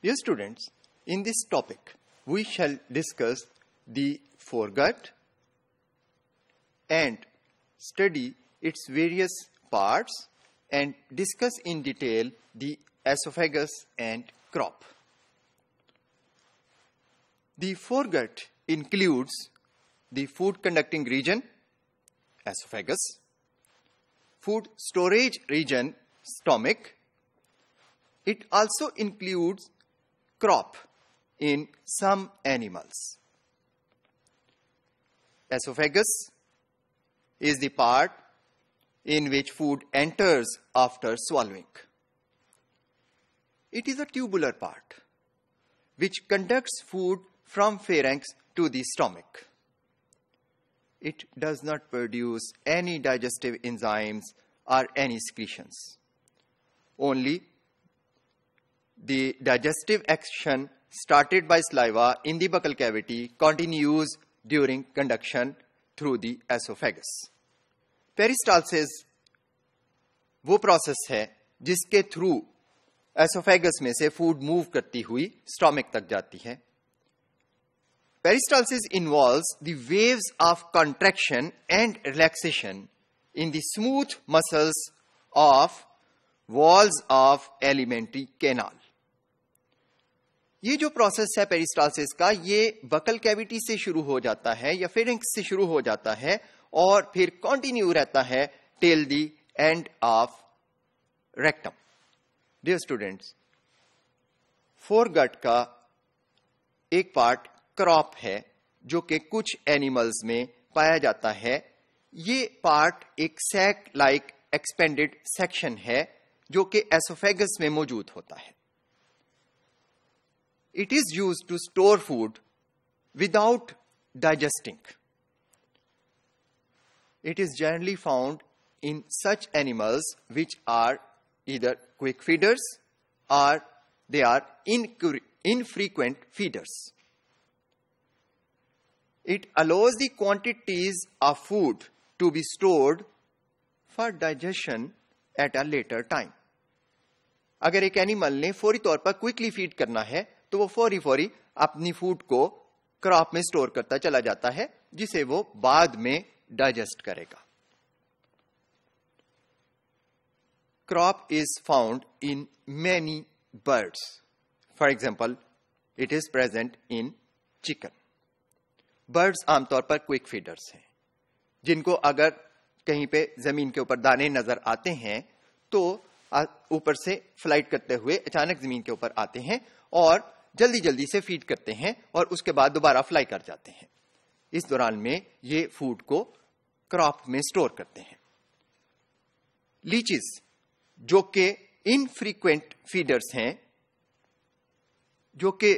Dear students, in this topic, we shall discuss the foregut and study its various parts and discuss in detail the esophagus and crop. The foregut includes the food conducting region, esophagus, food storage region, stomach. It also includes crop in some animals. Esophagus is the part in which food enters after swallowing. It is a tubular part which conducts food from pharynx to the stomach. It does not produce any digestive enzymes or any secretions. Only the digestive action started by saliva in the buccal cavity continues during conduction through the esophagus. Peristalsis वो process है जिसके through esophagus में food move करती हुई stomach तक जाती है Peristalsis involves the waves of contraction and relaxation in the smooth muscles of walls of alimentary canal. ये जो प्रोसेस है पेरिस्टालसिस का ये बकल कैविटी से शुरू हो जाता है या फेरिंग से शुरू हो जाता है और फिर कंटिन्यू रहता है till the end of rectum dear students foregut का एक पार्ट क्रॉप है जो कि कुछ एनिमल्स में पाया जाता है ये पार्ट एक सैक लाइक एक्सपेंडेड सेक्शन है जो कि एसोफेगस में मौजूद होता है it is used to store food without digesting. It is generally found in such animals which are either quick feeders or they are infrequent feeders. It allows the quantities of food to be stored for digestion at a later time. अगर एक animal ने फौरी तौर पर quickly feed करना है तो वो फौरी फौरी अपनी फूड को क्रॉप में स्टोर करता चला जाता है जिसे वो बाद में डाइजेस्ट करेगा crop is found in many birds for example it is present in chicken birds आमतौर पर क्विक फीडर्स हैं जिनको अगर कहीं पे जमीन के ऊपर दाने नजर आते हैं तो ऊपर से फ्लाइट करते हुए अचानक जमीन के ऊपर आते हैं और जल्दी जल्दी से फीड करते हैं और उसके बाद दोबारा फ्लाई कर जाते हैं इस दौरान में ये फूड को क्रॉप में स्टोर करते हैं लीचिस जो के इनफ्रीक्वेंट फीडर्स हैं जो के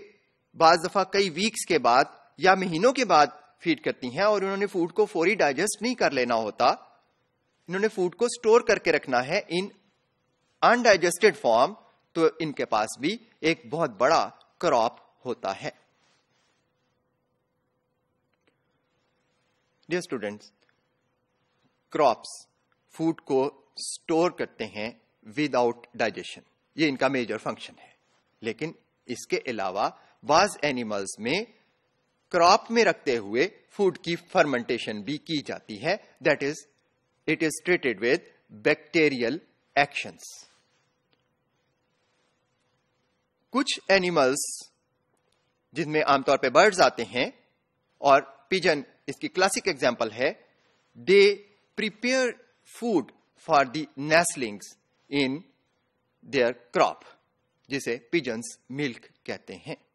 बाज दफा कई वीक्स के बाद या महीनों के बाद फीड करती हैं और उन्होंने फूड को फोरी डाइजेस्ट नहीं कर लेना होता इन्होंने फूड को स्टोर करके रखना है इन अनडाइजेस्टेड फॉर्म तो इनके पास भी एक बहुत बड़ा क्रॉप होता है डियर स्टूडेंट्स क्रॉप्स फूड को स्टोर करते हैं विदाउट डाइजेशन ये इनका मेजर फंक्शन है लेकिन इसके अलावा बाज एनिमल्स में क्रॉप में रखते हुए फूड की फर्मेंटेशन भी की जाती है that is it is treated with bacterial actions कुछ एनिमल्स जिनमें आमतौर पे बर्ड्स आते हैं और पिजन इसकी क्लासिक एग्जाम्पल है they prepare food for the nestlings in their crop जिसे पिजन्स मिल्क कहते हैं